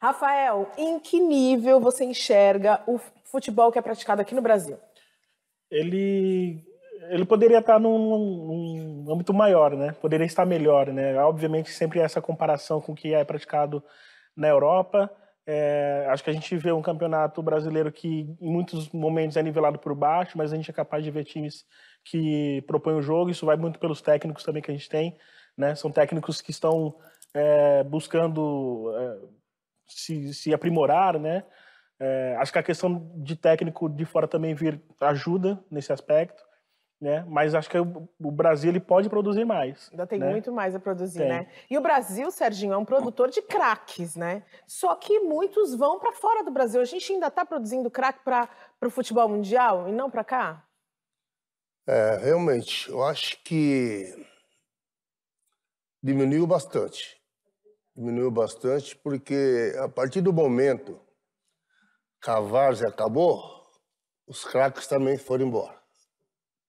Rafael, em que nível você enxerga o futebol que é praticado aqui no Brasil? Ele, ele poderia estar num, num âmbito maior, né? Poderia estar melhor, né? Obviamente sempre essa comparação com o que é praticado na Europa. É, acho que a gente vê um campeonato brasileiro que em muitos momentos é nivelado por baixo, mas a gente é capaz de ver times que propõem o jogo. Isso vai muito pelos técnicos também que a gente tem, né? São técnicos que estão é, buscando é, se, se aprimorar, né? É, acho que a questão de técnico de fora também vir ajuda nesse aspecto, né? Mas acho que o, Brasil ele pode produzir mais. Ainda tem né? muito mais a produzir, tem. né? E o Brasil, Serginho, é um produtor de craques, né? Só que muitos vão para fora do Brasil. A gente ainda está produzindo craque para o futebol mundial e não para cá? É, realmente, eu acho que diminuiu bastante diminuiu bastante, porque a partir do momento Várzea acabou, os craques também foram embora.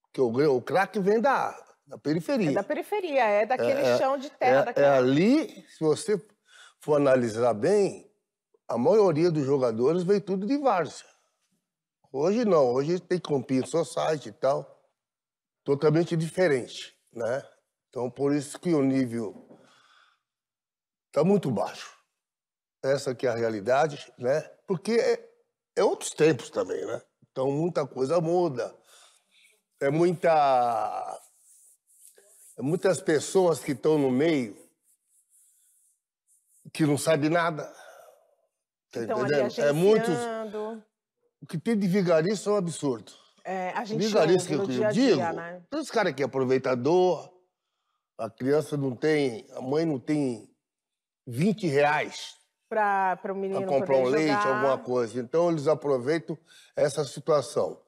Porque o, o craque vem da, da periferia. É da periferia, é daquele é, é chão de terra. É, é daquele... é ali, se você for analisar bem, a maioria dos jogadores veio tudo de várzea. Hoje não, hoje tem compinho society e tal, totalmente diferente, né? Então, por isso que o nível Está muito baixo. Essa que é a realidade, né? Porque é, é outros tempos também, né? Então muita coisa muda. É muita é muitas pessoas que estão no meio que não sabem nada. Tá então, entendendo? É muitos. O que tem de vigarista são é um absurdo. É, a gente vigarista é que eu, dia digo, dia, né? os caras que é aproveitador, a criança não tem, a mãe não tem 20 reais para o menino pra comprar um leite, jogar. alguma coisa. Então eles aproveitam essa situação.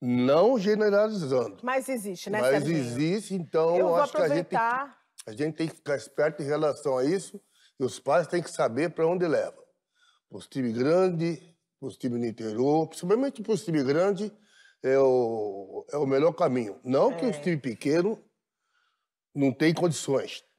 Não generalizando. Mas existe, né, Mas existe, então eu acho que a gente, a gente tem que ficar esperto em relação a isso e os pais têm que saber para onde leva. Para os times grandes, para os times no interior, principalmente para os times grandes, é o, é o melhor caminho. Não é. que os é. times pequenos não tenham condições,